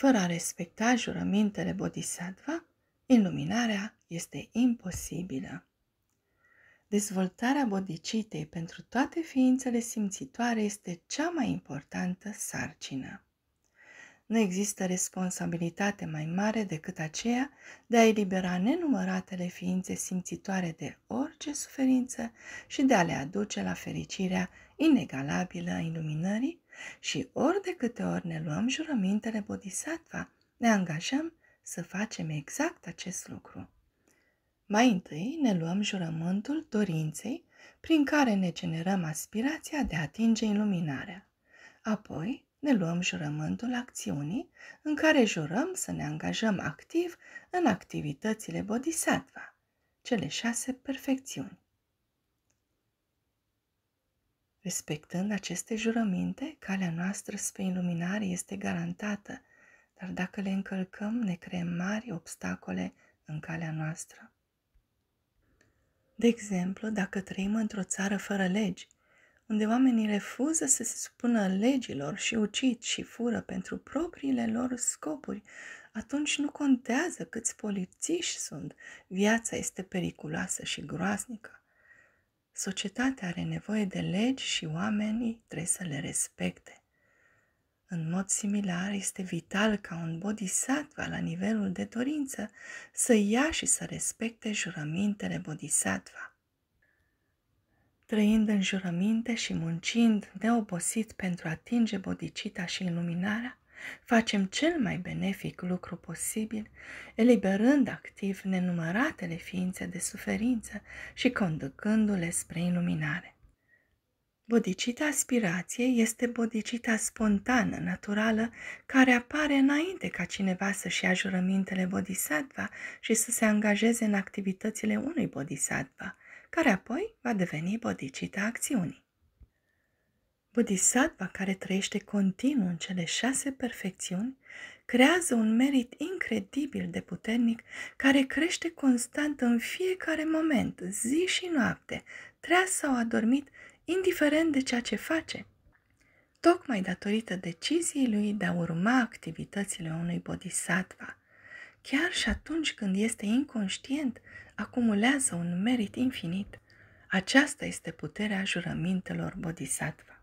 Fără a respecta jurămintele bodhisattva, iluminarea este imposibilă. Dezvoltarea bodicitei pentru toate ființele simțitoare este cea mai importantă sarcină. Nu există responsabilitate mai mare decât aceea de a elibera nenumăratele ființe simțitoare de orice suferință și de a le aduce la fericirea inegalabilă a iluminării și ori de câte ori ne luăm jurămintele bodhisattva, ne angajăm să facem exact acest lucru. Mai întâi ne luăm jurământul dorinței prin care ne generăm aspirația de a atinge iluminarea. Apoi ne luăm jurământul acțiunii în care jurăm să ne angajăm activ în activitățile bodhisattva, cele șase perfecțiuni. Respectând aceste jurăminte, calea noastră spre iluminare este garantată, dar dacă le încălcăm, ne creăm mari obstacole în calea noastră. De exemplu, dacă trăim într-o țară fără legi, unde oamenii refuză să se supună legilor și ucid și fură pentru propriile lor scopuri, atunci nu contează câți polițiști sunt, viața este periculoasă și groaznică. Societatea are nevoie de legi și oamenii trebuie să le respecte. În mod similar, este vital ca un bodhisattva la nivelul de dorință să ia și să respecte jurămintele bodhisattva trăind în jurăminte și muncind neobosit pentru a atinge bodicita și iluminarea, facem cel mai benefic lucru posibil, eliberând activ nenumăratele ființe de suferință și conducându-le spre iluminare. Bodicita aspirației este bodicita spontană, naturală, care apare înainte ca cineva să-și ia jurămintele bodhisattva și să se angajeze în activitățile unui bodhisattva, care apoi va deveni bodhicita acțiunii. Bodhisattva care trăiește continuu în cele șase perfecțiuni creează un merit incredibil de puternic care crește constant în fiecare moment, zi și noapte, treaz sau adormit, indiferent de ceea ce face. Tocmai datorită deciziei lui de a urma activitățile unui bodhisattva, Chiar și atunci când este inconștient, acumulează un merit infinit. Aceasta este puterea jurămintelor bodhisattva.